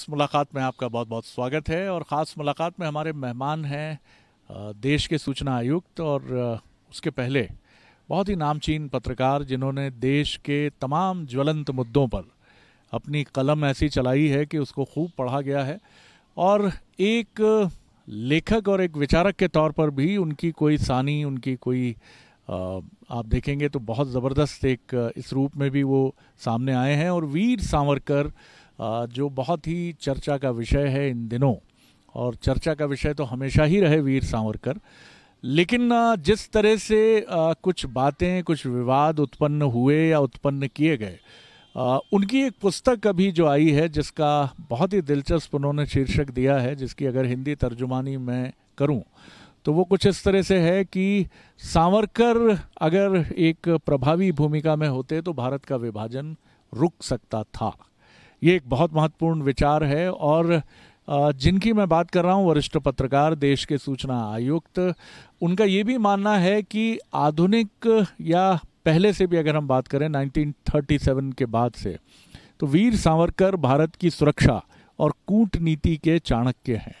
खास मुलाकात में आपका बहुत बहुत स्वागत है और ख़ास मुलाकात में हमारे मेहमान हैं देश के सूचना आयुक्त और उसके पहले बहुत ही नामचीन पत्रकार जिन्होंने देश के तमाम ज्वलंत मुद्दों पर अपनी कलम ऐसी चलाई है कि उसको खूब पढ़ा गया है और एक लेखक और एक विचारक के तौर पर भी उनकी कोई सानी उनकी कोई आप देखेंगे तो बहुत ज़बरदस्त एक इस रूप में भी वो सामने आए हैं और वीर सावरकर जो बहुत ही चर्चा का विषय है इन दिनों और चर्चा का विषय तो हमेशा ही रहे वीर सावरकर लेकिन जिस तरह से कुछ बातें कुछ विवाद उत्पन्न हुए या उत्पन्न किए गए उनकी एक पुस्तक अभी जो आई है जिसका बहुत ही दिलचस्प उन्होंने शीर्षक दिया है जिसकी अगर हिंदी तर्जुमानी मैं करूं तो वो कुछ इस तरह से है कि सावरकर अगर एक प्रभावी भूमिका में होते तो भारत का विभाजन रुक सकता था ये एक बहुत महत्वपूर्ण विचार है और जिनकी मैं बात कर रहा हूँ वरिष्ठ पत्रकार देश के सूचना आयुक्त उनका ये भी मानना है कि आधुनिक या पहले से भी अगर हम बात करें 1937 के बाद से तो वीर सावरकर भारत की सुरक्षा और कूटनीति के चाणक्य हैं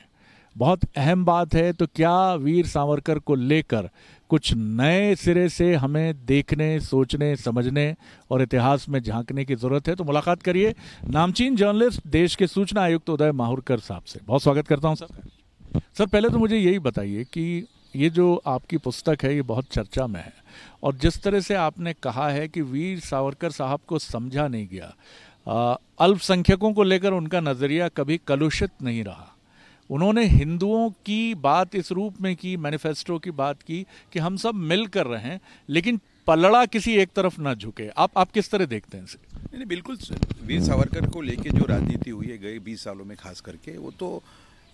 बहुत अहम बात है तो क्या वीर सावरकर को लेकर कुछ नए सिरे से हमें देखने सोचने समझने और इतिहास में झांकने की जरूरत है तो मुलाकात करिए नामचीन जर्नलिस्ट देश के सूचना आयुक्त तो उदय माहुरकर साहब से बहुत स्वागत करता हूं सर सर पहले तो मुझे यही बताइए कि ये जो आपकी पुस्तक है ये बहुत चर्चा में है और जिस तरह से आपने कहा है कि वीर सावरकर साहब को समझा नहीं गया अल्पसंख्यकों को लेकर उनका नज़रिया कभी कलुषित नहीं रहा उन्होंने हिंदुओं की बात इस रूप में की मैनिफेस्टो की बात की कि हम सब मिल कर रहे हैं लेकिन पलड़ा किसी एक तरफ ना झुके आप आप किस तरह देखते हैं इसे नहीं बिल्कुल वीर सावरकर को लेके जो राजनीति हुई है गए बीस सालों में खास करके वो तो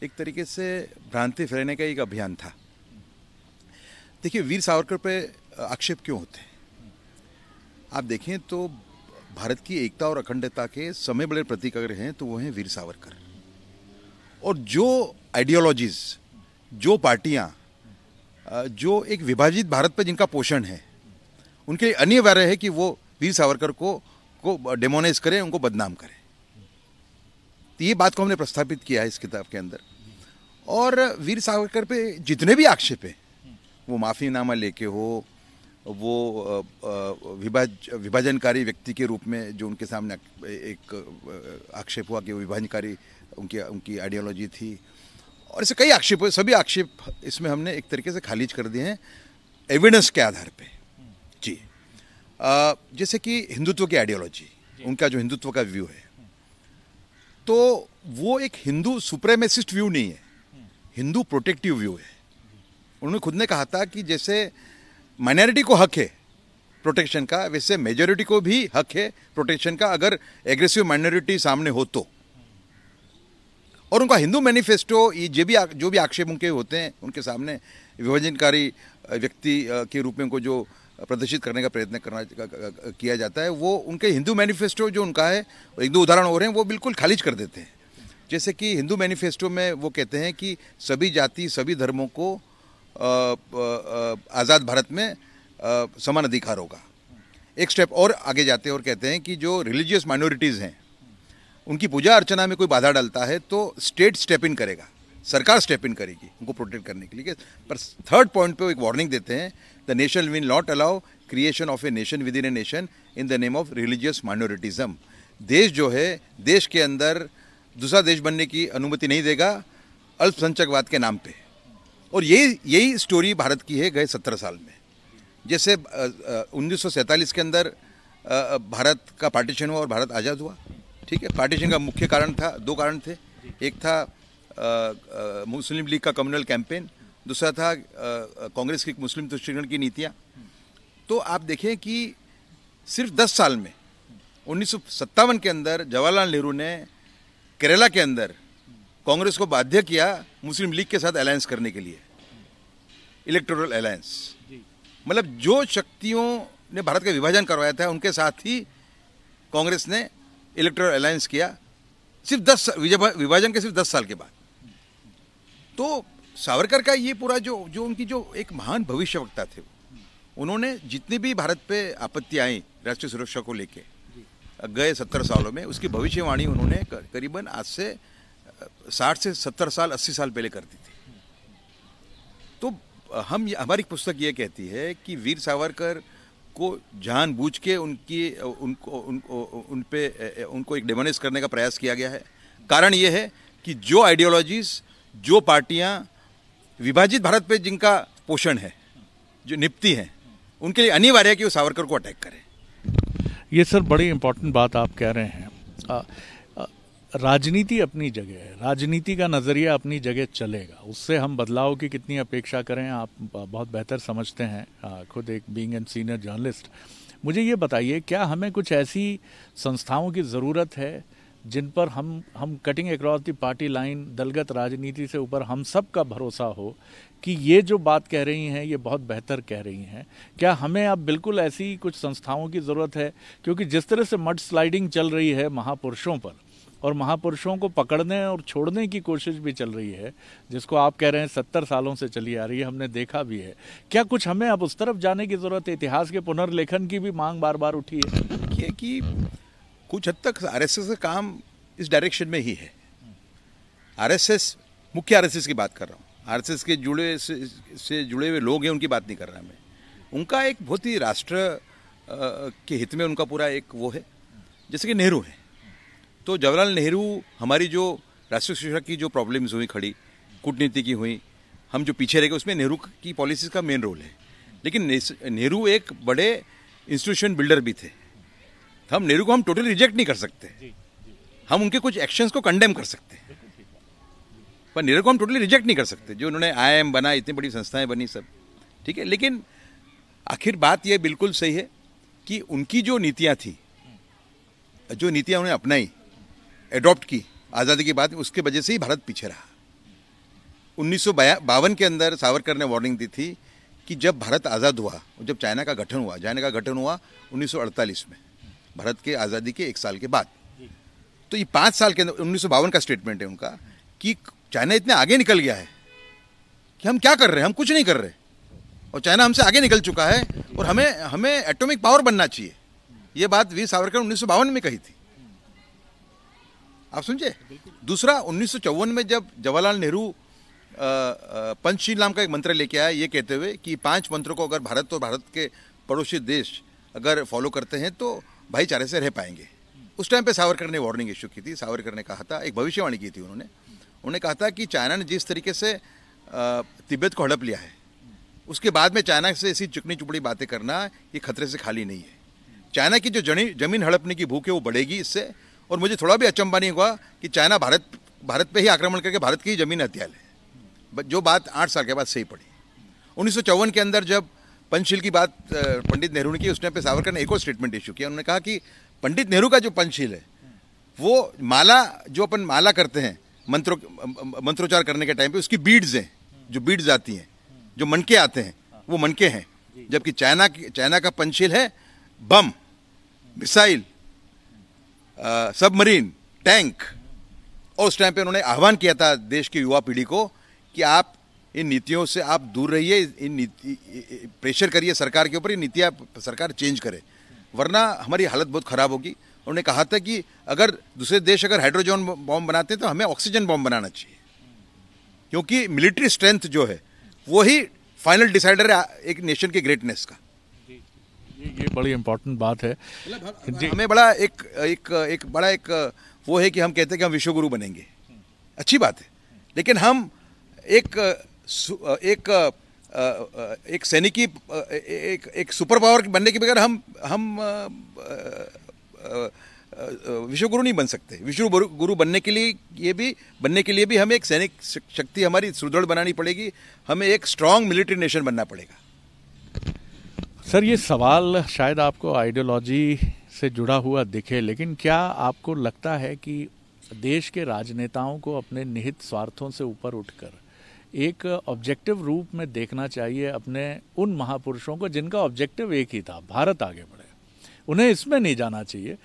एक तरीके से भ्रांति फैलाने का एक अभियान था देखिए वीर सावरकर पे आक्षेप क्यों होते हैं आप देखें तो भारत की एकता और अखंडता के समय बड़े प्रतीक अगर हैं तो वो हैं वीर सावरकर और जो आइडियोलॉजीज़ जो पार्टियाँ जो एक विभाजित भारत पर जिनका पोषण है उनके लिए अनिवार्य है कि वो वीर सावरकर को को डेमोनाइज करें उनको बदनाम करें तो ये बात को हमने प्रस्थापित किया है इस किताब के अंदर और वीर सावरकर पे जितने भी आक्षेप हैं वो माफ़ीनामा लेके हो वो विभाज विभाजनकारी व्यक्ति के रूप में जो उनके सामने एक आक्षेप हुआ कि वो विभाजनकारी उनकी उनकी आइडियोलॉजी थी और ऐसे कई आक्षेप सभी आक्षेप इसमें हमने एक तरीके से खारिज कर दिए हैं एविडेंस के आधार पे जी आ, जैसे कि हिंदुत्व की आइडियोलॉजी उनका जो हिंदुत्व का व्यू है तो वो एक हिंदू सुप्रेमेसिस्ट व्यू नहीं है हिंदू प्रोटेक्टिव व्यू है उन्होंने खुद ने कहा था कि जैसे माइनॉरिटी को हक है प्रोटेक्शन का वैसे मेजोरिटी को भी हक है प्रोटेक्शन का अगर एग्रेसिव माइनॉरिटी सामने हो तो और उनका हिंदू मैनिफेस्टो ये जो भी जो भी आक्षेप उनके होते हैं उनके सामने विभाजनकारी व्यक्ति के रूप में उनको जो प्रदर्शित करने का प्रयत्न करना किया जाता है वो उनके हिंदू मैनिफेस्टो जो उनका है एक दो उदाहरण हो रहे हैं वो बिल्कुल खालिज कर देते हैं जैसे कि हिंदू मैनिफेस्टो में वो कहते हैं कि सभी जाति सभी धर्मों को आज़ाद भारत में समान अधिकार होगा एक स्टेप और आगे जाते हैं और कहते हैं कि जो रिलीजियस माइनॉरिटीज़ हैं उनकी पूजा अर्चना में कोई बाधा डालता है तो स्टेट स्टेप इन करेगा सरकार स्टेप इन करेगी उनको प्रोटेक्ट करने के लिए पर थर्ड पॉइंट पे एक वार्निंग देते हैं the nation will not allow creation of a nation within a nation in the name of religious माइनॉरिटिज़म देश जो है देश के अंदर दूसरा देश बनने की अनुमति नहीं देगा अल्पसंख्यकवाद के नाम पे और यही यही स्टोरी भारत की है गए सत्रह साल में जैसे उन्नीस के अंदर भारत का पार्टीशन हुआ और भारत आज़ाद हुआ ठीक है पार्टीशन का मुख्य कारण था दो कारण थे एक था मुस्लिम लीग का कम्युनल कैंपेन दूसरा था कांग्रेस की मुस्लिम तुष्टिकरण की नीतियाँ तो आप देखें कि सिर्फ दस साल में उन्नीस के अंदर जवाहरलाल नेहरू ने केरला के अंदर कांग्रेस को बाध्य किया मुस्लिम लीग के साथ अलायंस करने के लिए इलेक्टोरल अलायंस मतलब जो शक्तियों ने भारत का विभाजन करवाया था उनके साथ ही कांग्रेस ने इलेक्ट्रल अलायंस किया सिर्फ दस विभाजन के सिर्फ दस साल के बाद तो सावरकर का ये पूरा जो जो उनकी जो एक महान भविष्य वक्ता थे उन्होंने जितनी भी भारत पे आपत्ति आई राष्ट्रीय सुरक्षा को लेके गए सत्तर सालों में उसकी भविष्यवाणी उन्होंने करीबन आज से साठ से सत्तर साल अस्सी साल पहले कर दी थी तो हम हमारी पुस्तक ये कहती है कि वीर सावरकर जान जानबूझ के उनकी उनको उनको उन पे उनको एक डेमोनाइज करने का प्रयास किया गया है कारण ये है कि जो आइडियोलॉजीज जो पार्टियां विभाजित भारत पे जिनका पोषण है जो निपती हैं उनके लिए अनिवार्य है कि वो सावरकर को अटैक करें ये सर बड़ी इंपॉर्टेंट बात आप कह रहे हैं राजनीति अपनी जगह है राजनीति का नज़रिया अपनी जगह चलेगा उससे हम बदलाव की कितनी अपेक्षा करें आप बहुत बेहतर समझते हैं खुद एक बीइंग एन सीनियर जर्नलिस्ट मुझे ये बताइए क्या हमें कुछ ऐसी संस्थाओं की ज़रूरत है जिन पर हम हम cutting across the party line दलगत राजनीति से ऊपर हम सब का भरोसा हो कि ये जो बात कह रही हैं ये बहुत बेहतर कह रही हैं क्या हमें अब बिल्कुल ऐसी कुछ संस्थाओं की ज़रूरत है क्योंकि जिस तरह से मड स्लाइडिंग चल रही है महापुरुषों पर और महापुरुषों को पकड़ने और छोड़ने की कोशिश भी चल रही है जिसको आप कह रहे हैं सत्तर सालों से चली आ रही है हमने देखा भी है क्या कुछ हमें अब उस तरफ जाने की ज़रूरत है इतिहास के पुनर्लेखन की भी मांग बार बार उठी है कि कुछ हद तक आर का काम इस डायरेक्शन में ही है आर मुख्य आर की बात कर रहा हूँ आर के जुड़े से, जुड़े हुए लोग हैं उनकी बात नहीं कर रहा मैं उनका एक बहुत ही राष्ट्र के हित में उनका पूरा एक वो है जैसे कि नेहरू है तो जवाहरलाल नेहरू हमारी जो राष्ट्रीय सुरक्षा की जो प्रॉब्लम्स हुई खड़ी कूटनीति की हुई हम जो पीछे रह गए उसमें नेहरू की पॉलिसीज़ का मेन रोल है लेकिन नेहरू एक बड़े इंस्टीट्यूशन बिल्डर भी थे तो हम नेहरू को हम टोटली रिजेक्ट नहीं कर सकते हम उनके कुछ एक्शंस को कंडेम कर सकते हैं पर नेहरू को हम टोटली रिजेक्ट नहीं कर सकते जो उन्होंने आई एम बना इतनी बड़ी संस्थाएं बनी सब ठीक है लेकिन आखिर बात यह बिल्कुल सही है कि उनकी जो नीतियाँ थी जो नीतियाँ उन्होंने अपनाई एडॉप्ट की आज़ादी के बाद उसके वजह से ही भारत पीछे रहा उन्नीस बावन के अंदर सावरकर ने वार्निंग दी थी कि जब भारत आज़ाद हुआ जब चाइना का गठन हुआ चाइना का गठन हुआ 1948 में भारत के आज़ादी के एक साल के बाद तो ये पाँच साल के अंदर उन्नीस का स्टेटमेंट है उनका कि चाइना इतने आगे निकल गया है कि हम क्या कर रहे हैं हम कुछ नहीं कर रहे और चाइना हमसे आगे निकल चुका है और हमें हमें एटॉमिक पावर बनना चाहिए ये बात वीर सावरकर उन्नीस में कही थी आप समझे दूसरा उन्नीस में जब जवाहरलाल नेहरू पंचशील नाम का एक मंत्र लेके आया ये कहते हुए कि पांच मंत्रों को अगर भारत और भारत के पड़ोसी देश अगर फॉलो करते हैं तो भाईचारे से रह पाएंगे उस टाइम पे सावरकर ने वार्निंग इशू की थी सावरकर ने कहा था एक भविष्यवाणी की थी उन्होंने उन्होंने कहा था कि चाइना ने जिस तरीके से तिब्बत को हड़प लिया है उसके बाद में चाइना से ऐसी चुकनी चुपड़ी बातें करना ये खतरे से खाली नहीं है चाइना की जो जमीन हड़पने की भूख है वो बढ़ेगी इससे और मुझे थोड़ा भी अचंबा नहीं हुआ कि चाइना भारत भारत पे ही आक्रमण करके भारत की ही जमीन हथियार है जो बात आठ साल के बाद सही पड़ी उन्नीस के अंदर जब पंचशील की बात पंडित नेहरू ने की उसने पे सावरकर ने एक और स्टेटमेंट इशू किया उन्होंने कहा कि पंडित नेहरू का जो पंचशील है वो माला जो अपन माला करते हैं मंत्रो मंत्रोच्चार करने के टाइम पे उसकी बीड्स हैं जो बीड्स आती हैं जो मनके आते हैं वो मनके हैं जबकि चाइना चाइना का पंचशील है बम मिसाइल सबमरीन टैंक और उस टाइम पे उन्होंने आह्वान किया था देश की युवा पीढ़ी को कि आप इन नीतियों से आप दूर रहिए इन नीति प्रेशर करिए सरकार के ऊपर ये नीतियाँ सरकार चेंज करे वरना हमारी हालत बहुत ख़राब होगी उन्होंने कहा था कि अगर दूसरे देश अगर हाइड्रोजन बॉम्ब बनाते हैं तो हमें ऑक्सीजन बॉम्ब बनाना चाहिए क्योंकि मिलिट्री स्ट्रेंथ जो है वही फाइनल डिसाइडर है एक नेशन के ग्रेटनेस का ये, बड़ी इम्पोर्टेंट बात है मतलब हमें बड़ा एक एक एक बड़ा एक वो है कि हम कहते हैं कि हम विश्वगुरु बनेंगे अच्छी बात है लेकिन हम एक एक एक सैनिकी एक एक सुपर पावर बनने के बगैर हम हम विश्वगुरु नहीं बन सकते विश्व गुरु बनने के लिए ये भी बनने के लिए भी हमें एक सैनिक शक्ति हमारी सुदृढ़ बनानी पड़ेगी हमें एक स्ट्रांग मिलिट्री नेशन बनना पड़ेगा सर ये सवाल शायद आपको आइडियोलॉजी से जुड़ा हुआ दिखे लेकिन क्या आपको लगता है कि देश के राजनेताओं को अपने निहित स्वार्थों से ऊपर उठकर एक ऑब्जेक्टिव रूप में देखना चाहिए अपने उन महापुरुषों को जिनका ऑब्जेक्टिव एक ही था भारत आगे बढ़े उन्हें इसमें नहीं जाना चाहिए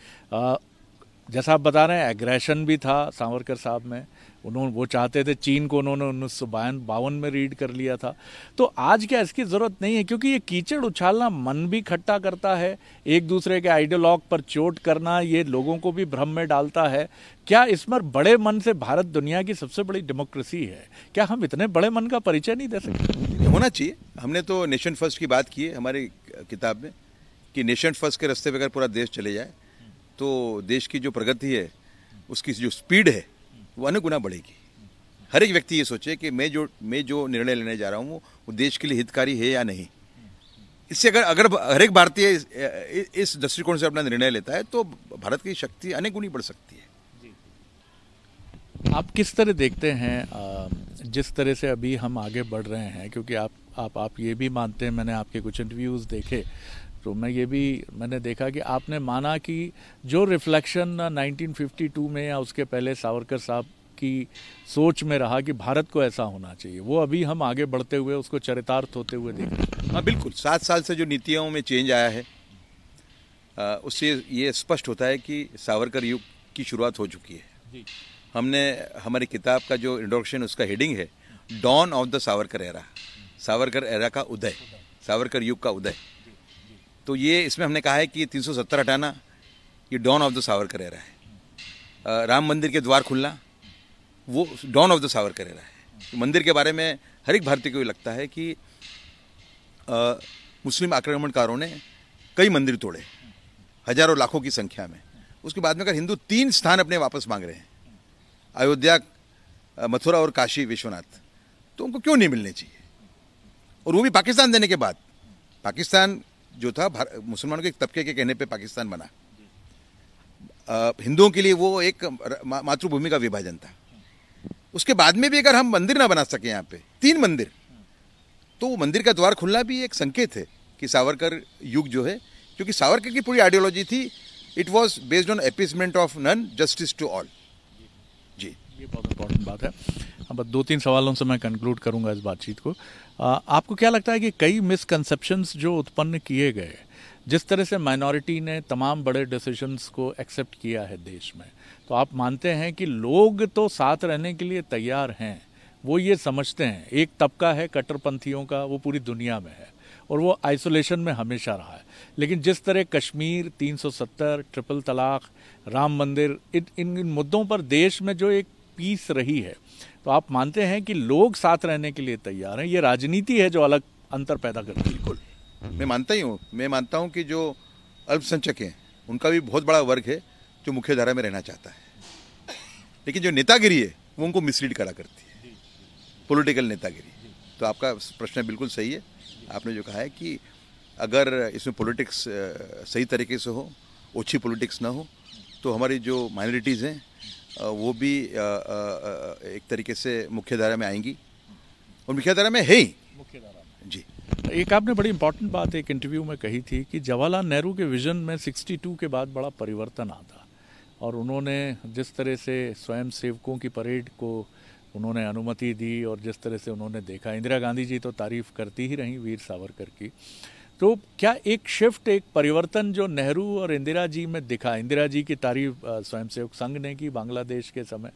जैसा आप बता रहे हैं एग्रेशन भी था सावरकर साहब में उन्होंने वो चाहते थे चीन को उन्होंने उन्नीस बावन में रीड कर लिया था तो आज क्या इसकी ज़रूरत नहीं है क्योंकि ये कीचड़ उछालना मन भी खट्टा करता है एक दूसरे के आइडियोलॉग पर चोट करना ये लोगों को भी भ्रम में डालता है क्या इसमें बड़े मन से भारत दुनिया की सबसे बड़ी डेमोक्रेसी है क्या हम इतने बड़े मन का परिचय नहीं दे सकते होना चाहिए हमने तो नेशन फर्स्ट की बात की है हमारी किताब में कि नेशन फर्स्ट के रास्ते पर अगर पूरा देश चले जाए तो देश की जो प्रगति है उसकी जो स्पीड है वो अनुगुना बढ़ेगी हर एक व्यक्ति ये सोचे कि मैं जो मैं जो निर्णय लेने जा रहा हूँ वो देश के लिए हितकारी है या नहीं इससे अगर अगर हर एक भारतीय इस, दृष्टिकोण से अपना निर्णय लेता है तो भारत की शक्ति अनेक गुणी बढ़ सकती है आप किस तरह देखते हैं जिस तरह से अभी हम आगे बढ़ रहे हैं क्योंकि आप आप आप ये भी मानते हैं मैंने आपके कुछ इंटरव्यूज़ देखे तो मैं ये भी मैंने देखा कि आपने माना कि जो रिफ्लेक्शन 1952 में या उसके पहले सावरकर साहब की सोच में रहा कि भारत को ऐसा होना चाहिए वो अभी हम आगे बढ़ते हुए उसको चरितार्थ होते हुए देख रहे हैं हाँ बिल्कुल सात साल से जो नीतियों में चेंज आया है उससे ये स्पष्ट होता है कि सावरकर युग की शुरुआत हो चुकी है जी। हमने हमारी किताब का जो इंट्रोडक्शन उसका हेडिंग है dawn of the Savarkar era Savarkar era का उदय सावरकर युग का उदय तो ये इसमें हमने कहा है कि 370 हटाना ये dawn of the Savarkar era है राम मंदिर के द्वार खुलना वो dawn of the Savarkar era है तो मंदिर के बारे में हर एक भारतीय को ये लगता है कि आ, मुस्लिम आक्रमणकारों ने कई मंदिर तोड़े हजारों लाखों की संख्या में उसके बाद में अगर हिंदू तीन स्थान अपने वापस मांग रहे हैं अयोध्या मथुरा और काशी विश्वनाथ तो उनको क्यों नहीं मिलने चाहिए और वो भी पाकिस्तान देने के बाद पाकिस्तान जो था मुसलमानों के तबके के कहने पे पाकिस्तान बना हिंदुओं के लिए वो एक मातृभूमि का विभाजन था उसके बाद में भी अगर हम मंदिर ना बना सके यहाँ पे तीन मंदिर तो मंदिर का द्वार खुलना भी एक संकेत है कि सावरकर युग जो है क्योंकि सावरकर की पूरी आइडियोलॉजी थी it was based on appeasement of none justice to all जी ये बहुत इंपॉर्टेंट बात है अब दो तीन सवालों से मैं कंक्लूड करूंगा इस बातचीत को आ, आपको क्या लगता है कि कई मिसकनसेप्शंस जो उत्पन्न किए गए जिस तरह से माइनॉरिटी ने तमाम बड़े डिसीजंस को एक्सेप्ट किया है देश में तो आप मानते हैं कि लोग तो साथ रहने के लिए तैयार हैं वो ये समझते हैं एक तबका है कट्टरपंथियों का वो पूरी दुनिया में है और वो आइसोलेशन में हमेशा रहा है लेकिन जिस तरह कश्मीर 370 ट्रिपल तलाक राम मंदिर इन इन मुद्दों पर देश में जो एक पीस रही है तो आप मानते हैं कि लोग साथ रहने के लिए तैयार हैं ये राजनीति है जो अलग अंतर पैदा करती है बिल्कुल मैं मानता ही हूँ मैं मानता हूँ कि जो अल्पसंख्यक हैं उनका भी बहुत बड़ा वर्ग है जो मुख्यधारा में रहना चाहता है लेकिन जो नेतागिरी है वो उनको मिसलीड करा करती है पॉलिटिकल नेतागिरी तो आपका प्रश्न बिल्कुल सही है आपने जो कहा है कि अगर इसमें पॉलिटिक्स सही तरीके से हो ओछी पॉलिटिक्स ना हो तो हमारी जो माइनॉरिटीज़ हैं वो भी एक तरीके से मुख्यधारा में आएंगी और मुख्यधारा में है ही मुख्यधारा जी एक आपने बड़ी इंपॉर्टेंट बात एक इंटरव्यू में कही थी कि जवाहरलाल नेहरू के विजन में 62 के बाद बड़ा परिवर्तन आता और उन्होंने जिस तरह से स्वयं सेवकों की परेड को उन्होंने अनुमति दी और जिस तरह से उन्होंने देखा इंदिरा गांधी जी तो तारीफ़ करती ही रहीं वीर सावरकर की तो क्या एक शिफ्ट एक परिवर्तन जो नेहरू और इंदिरा जी में दिखा इंदिरा जी की तारीफ स्वयंसेवक संघ ने की बांग्लादेश के समय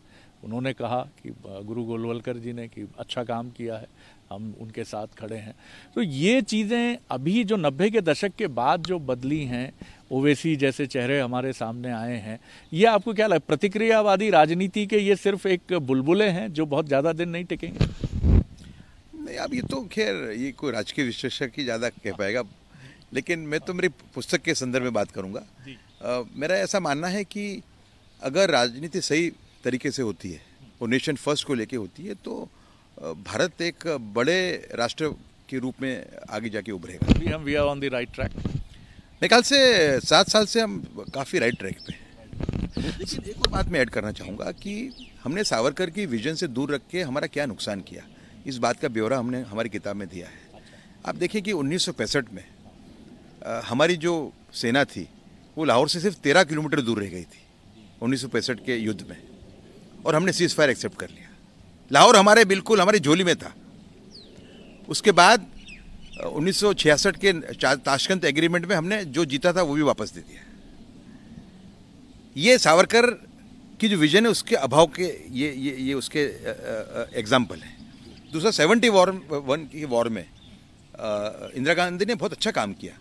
उन्होंने कहा कि गुरु गोलवलकर जी ने कि अच्छा काम किया है हम उनके साथ खड़े हैं तो ये चीज़ें अभी जो नब्बे के दशक के बाद जो बदली हैं ओवैसी जैसे चेहरे हमारे सामने आए हैं ये आपको क्या लग प्रतिक्रियावादी राजनीति के ये सिर्फ एक बुलबुलें हैं जो बहुत ज़्यादा दिन नहीं टिकेंगे नहीं अब ये तो खैर ये कोई राजकीय विशेषज्ञ ज़्यादा कह पाएगा लेकिन मैं तो मेरी पुस्तक के संदर्भ में बात करूँगा मेरा ऐसा मानना है कि अगर राजनीति सही तरीके से होती है वो नेशन फर्स्ट को लेके होती है तो भारत एक बड़े राष्ट्र के रूप में आगे जाके उभरेगा वी हम we are on the right track मेरे ख्याल से सात साल से हम काफ़ी राइट ट्रैक पे लेकिन एक और बात मैं ऐड करना चाहूँगा कि हमने सावरकर की विजन से दूर रख के हमारा क्या नुकसान किया इस बात का ब्यौरा हमने हमारी किताब में दिया है अच्छा। आप देखिए कि उन्नीस में आ, हमारी जो सेना थी वो लाहौर से सिर्फ तेरह किलोमीटर दूर रह गई थी उन्नीस के युद्ध में और हमने सीज़ फायर एक्सेप्ट कर लिया लाहौर हमारे बिल्कुल हमारी झोली में था उसके बाद 1966 के ताशकंद एग्रीमेंट में हमने जो जीता था वो भी वापस दे दिया ये सावरकर की जो विजन है उसके अभाव के ये ये ये उसके एग्जाम्पल हैं दूसरा सेवेंटी वॉर वन की वॉर में इंदिरा गांधी ने बहुत अच्छा काम किया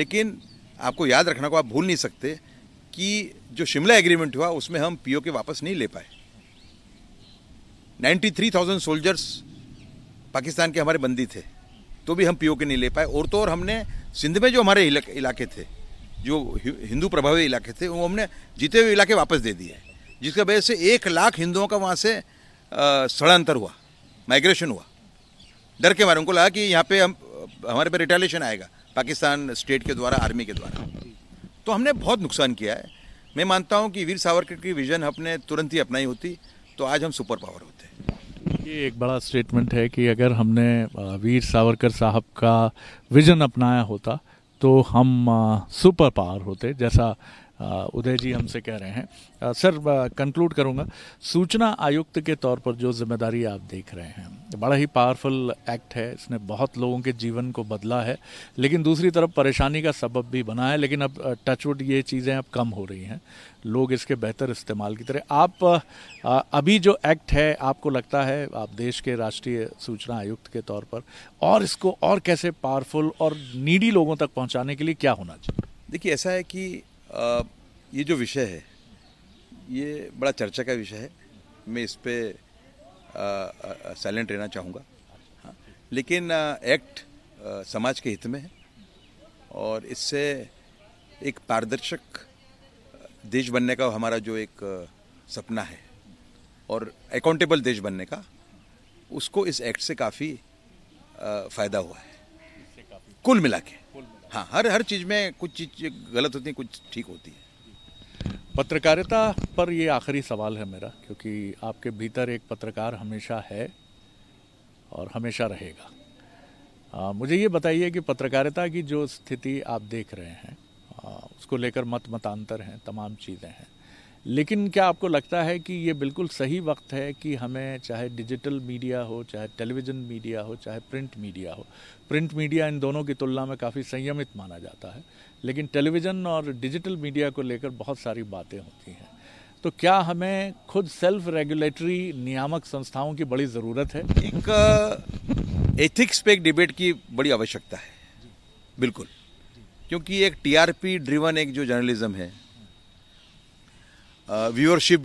लेकिन आपको याद रखना को आप भूल नहीं सकते कि जो शिमला एग्रीमेंट हुआ उसमें हम पीओ के वापस नहीं ले पाए 93,000 सोल्जर्स पाकिस्तान के हमारे बंदी थे तो भी हम पीओ के नहीं ले पाए और तो और हमने सिंध में जो हमारे इलाके थे जो हिंदू प्रभावी इलाके थे वो हमने जीते हुए इलाके वापस दे दिए जिसकी वजह से एक लाख हिंदुओं का वहाँ से सड़ांतर हुआ माइग्रेशन हुआ डर के मारे उनको लगा कि यहाँ पे हम हमारे पे रिटेलेशन आएगा पाकिस्तान स्टेट के द्वारा आर्मी के द्वारा तो हमने बहुत नुकसान किया है मैं मानता हूँ कि वीर सावरकर की विजन अपने तुरंत ही अपनाई होती तो आज हम सुपर पावर होते ये एक बड़ा स्टेटमेंट है कि अगर हमने वीर सावरकर साहब का विजन अपनाया होता तो हम सुपर पावर होते जैसा उदय जी हमसे कह रहे हैं सर कंक्लूड करूँगा सूचना आयुक्त के तौर पर जो जिम्मेदारी आप देख रहे हैं बड़ा ही पावरफुल एक्ट है इसने बहुत लोगों के जीवन को बदला है लेकिन दूसरी तरफ परेशानी का सबब भी बना है लेकिन अब टचवुड ये चीज़ें अब कम हो रही हैं लोग इसके बेहतर इस्तेमाल की तरह आप अभी जो एक्ट है आपको लगता है आप देश के राष्ट्रीय सूचना आयुक्त के तौर पर और इसको और कैसे पावरफुल और नीडी लोगों तक पहुंचाने के लिए क्या होना चाहिए देखिए ऐसा है कि ये जो विषय है ये बड़ा चर्चा का विषय है मैं इस पर साइलेंट रहना चाहूँगा हाँ लेकिन आ, एक्ट आ, समाज के हित में है और इससे एक पारदर्शक देश बनने का हमारा जो एक सपना है और अकाउंटेबल देश बनने का उसको इस एक्ट से काफ़ी फ़ायदा हुआ है कुल मिला के हाँ हर हर चीज़ में कुछ चीज़ गलत होती है कुछ ठीक होती है पत्रकारिता पर ये आखिरी सवाल है मेरा क्योंकि आपके भीतर एक पत्रकार हमेशा है और हमेशा रहेगा आ, मुझे ये बताइए कि पत्रकारिता की जो स्थिति आप देख रहे हैं आ, उसको लेकर मत मतांतर हैं तमाम चीज़ें हैं लेकिन क्या आपको लगता है कि ये बिल्कुल सही वक्त है कि हमें चाहे डिजिटल मीडिया हो चाहे टेलीविज़न मीडिया हो चाहे प्रिंट मीडिया हो प्रिंट मीडिया इन दोनों की तुलना में काफ़ी संयमित माना जाता है लेकिन टेलीविज़न और डिजिटल मीडिया को लेकर बहुत सारी बातें होती हैं तो क्या हमें खुद सेल्फ रेगुलेटरी नियामक संस्थाओं की बड़ी ज़रूरत है एक एथिक्स पे एक डिबेट की बड़ी आवश्यकता है बिल्कुल क्योंकि एक टीआरपी ड्रिवन एक जो जर्नलिज्म है व्यूअरशिप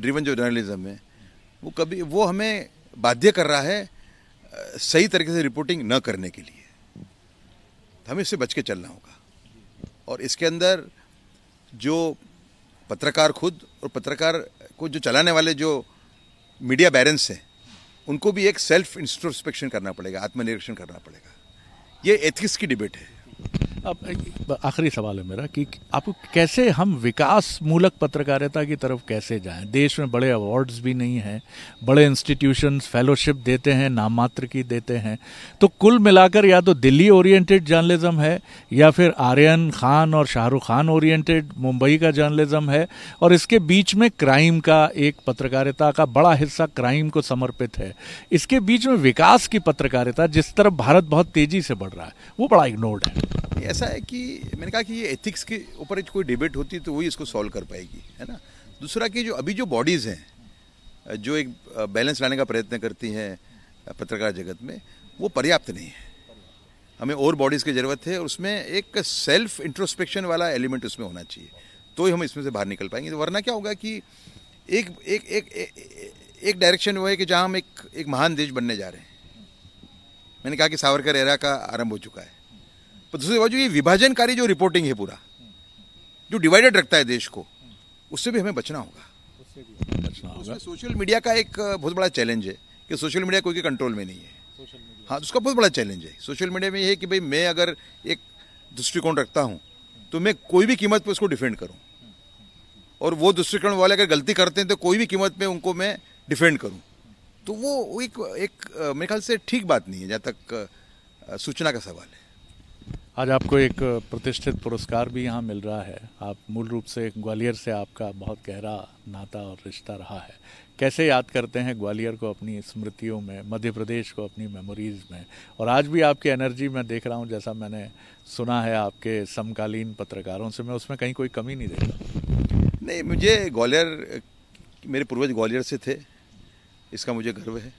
ड्रिवन जो जर्नलिज्म है वो कभी वो हमें बाध्य कर रहा है सही तरीके से रिपोर्टिंग न करने के लिए हमें इससे बच के चलना होगा और इसके अंदर जो पत्रकार खुद और पत्रकार को जो चलाने वाले जो मीडिया बैलेंस हैं उनको भी एक सेल्फ इंस्ट्रोस्पेक्शन करना पड़ेगा आत्मनिरीक्षण करना पड़ेगा ये एथिक्स की डिबेट है अब आखिरी सवाल है मेरा कि आप कैसे हम विकास मूलक पत्रकारिता की तरफ कैसे जाएं देश में बड़े अवार्ड्स भी नहीं हैं बड़े इंस्टीट्यूशंस फेलोशिप देते हैं नाम मात्र की देते हैं तो कुल मिलाकर या तो दिल्ली ओरिएंटेड जर्नलिज्म है या फिर आर्यन खान और शाहरुख खान ओरिएंटेड मुंबई का जर्नलिज्म है और इसके बीच में क्राइम का एक पत्रकारिता का बड़ा हिस्सा क्राइम को समर्पित है इसके बीच में विकास की पत्रकारिता जिस तरफ भारत बहुत तेजी से बढ़ रहा है वो बड़ा इग्नोर्ड है ऐसा है कि मैंने कहा कि ये एथिक्स के ऊपर कोई डिबेट होती तो वही इसको सॉल्व कर पाएगी है ना दूसरा कि जो अभी जो बॉडीज़ हैं जो एक बैलेंस लाने का प्रयत्न करती हैं पत्रकार जगत में वो पर्याप्त नहीं है हमें और बॉडीज़ की ज़रूरत है और उसमें एक सेल्फ इंट्रोस्पेक्शन वाला एलिमेंट उसमें होना चाहिए तो ही हम इसमें से बाहर निकल पाएंगे तो वरना क्या होगा कि एक एक एक एक डायरेक्शन वो है कि जहाँ हम एक एक महान देश बनने जा रहे हैं मैंने कहा कि सावरकर एरा का आरंभ हो चुका है पर दूसरी बाजू ये विभाजनकारी जो रिपोर्टिंग है पूरा जो डिवाइडेड रखता है देश को उससे भी हमें बचना होगा सोशल मीडिया का एक बहुत बड़ा चैलेंज है कि सोशल मीडिया कोई के कंट्रोल में नहीं है हाँ उसका बहुत बड़ा चैलेंज है सोशल मीडिया में ये है कि भाई मैं अगर एक दृष्टिकोण रखता हूँ तो मैं कोई भी कीमत पर उसको डिफेंड करूँ और वो दृष्टिकोण वाले अगर गलती करते हैं तो कोई भी कीमत पर उनको मैं डिफेंड करूँ तो वो एक एक मेरे ख्याल से ठीक बात नहीं है जहाँ तक सूचना का सवाल है आज आपको एक प्रतिष्ठित पुरस्कार भी यहाँ मिल रहा है आप मूल रूप से ग्वालियर से आपका बहुत गहरा नाता और रिश्ता रहा है कैसे याद करते हैं ग्वालियर को अपनी स्मृतियों में मध्य प्रदेश को अपनी मेमोरीज में और आज भी आपकी एनर्जी मैं देख रहा हूँ जैसा मैंने सुना है आपके समकालीन पत्रकारों से मैं उसमें कहीं कोई कमी नहीं रहा नहीं मुझे ग्वालियर मेरे पूर्वज ग्वालियर से थे इसका मुझे गर्व है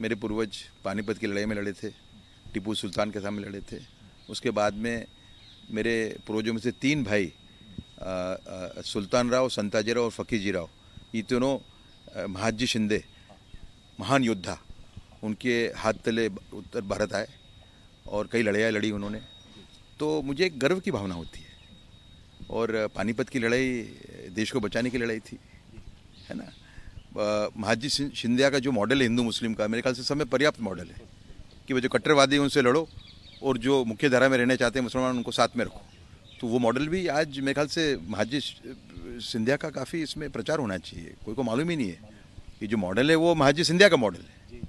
मेरे पूर्वज पानीपत की लड़ाई में लड़े थे टीपू सुल्तान के सामने लड़े थे उसके बाद में मेरे पूर्वजों में से तीन भाई सुल्तान राव संताजी राव और फ़कीर जी राव ये तीनों महाजी शिंदे महान योद्धा उनके हाथ तले उत्तर भारत आए और कई लड़ाई लड़ी उन्होंने तो मुझे एक गर्व की भावना होती है और पानीपत की लड़ाई देश को बचाने की लड़ाई थी है ना महाजी शिंदिया का जो मॉडल है हिंदू मुस्लिम का मेरे ख्याल से समय पर्याप्त मॉडल है कि वह जो कट्टरवादी उनसे लड़ो और जो मुख्य धारा में रहना चाहते हैं मुसलमान उनको साथ में रखो तो वो मॉडल भी आज मेरे ख्याल से महाजी सिंधिया का काफ़ी इसमें प्रचार होना चाहिए कोई को मालूम ही नहीं है कि जो मॉडल है वो महाजी सिंधिया का मॉडल है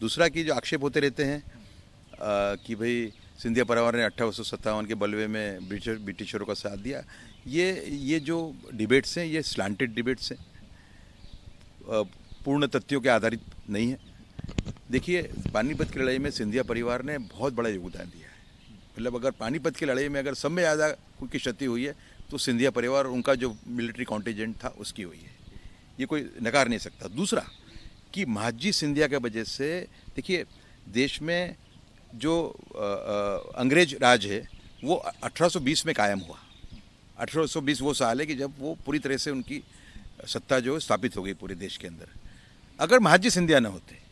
दूसरा कि जो आक्षेप होते रहते हैं आ, कि भाई सिंधिया परिवार ने अट्ठावन के बलवे में ब्रिटिश ब्रिटिशरों का साथ दिया ये ये जो डिबेट्स हैं ये स्लांटेड डिबेट्स हैं पूर्ण तथ्यों के आधारित नहीं है देखिए पानीपत की लड़ाई में सिंधिया परिवार ने बहुत बड़ा योगदान दिया है मतलब अगर पानीपत की लड़ाई में अगर सब में ज़्यादा उनकी क्षति हुई है तो सिंधिया परिवार उनका जो मिलिट्री कॉन्टीजेंट था उसकी हुई है ये कोई नकार नहीं सकता दूसरा कि महाजी सिंधिया के वजह से देखिए देश में जो आ, आ, अंग्रेज राज है वो 1820 में कायम हुआ 1820 वो साल है कि जब वो पूरी तरह से उनकी सत्ता जो स्थापित हो गई पूरे देश के अंदर अगर महाजी सिंधिया न होते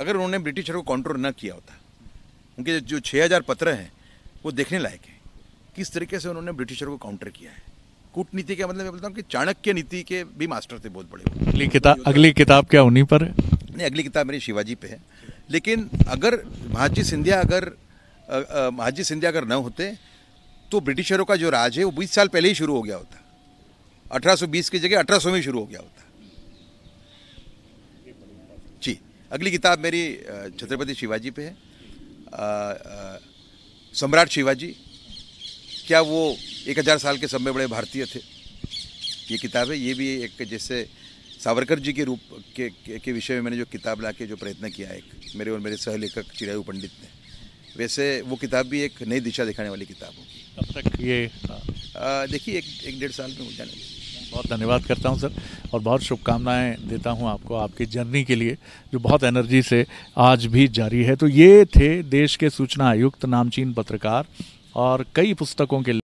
अगर उन्होंने ब्रिटिशर को कंट्रोल न किया होता उनके जो छः हज़ार पत्र हैं वो देखने लायक हैं किस तरीके से उन्होंने ब्रिटिशर को काउंटर किया है कूटनीति का मतलब मैं बोलता हूँ कि चाणक्य नीति के भी मास्टर थे बहुत बड़े अगली किताब अगली किताब क्या उन्हीं पर है नहीं अगली किताब मेरी शिवाजी पे है लेकिन अगर महाजी सिंधिया अगर महाजी सिंधिया अगर न होते तो ब्रिटिशरों का जो राज है वो बीस साल पहले ही शुरू हो गया होता अठारह की जगह अठारह में शुरू हो गया होता अगली किताब मेरी छत्रपति शिवाजी पे है सम्राट शिवाजी क्या वो एक हज़ार साल के समय बड़े भारतीय थे ये किताब है ये भी एक जैसे सावरकर जी के रूप के के, के विषय में मैंने जो किताब ला के जो प्रयत्न किया एक मेरे और मेरे सहलेखक चिरायु पंडित ने वैसे वो किताब भी एक नई दिशा दिखाने वाली किताब होगी अब तक ये देखिए एक एक डेढ़ साल में हो जाने बहुत धन्यवाद करता हूं सर और बहुत शुभकामनाएं देता हूं आपको आपकी जर्नी के लिए जो बहुत एनर्जी से आज भी जारी है तो ये थे देश के सूचना आयुक्त नामचीन पत्रकार और कई पुस्तकों के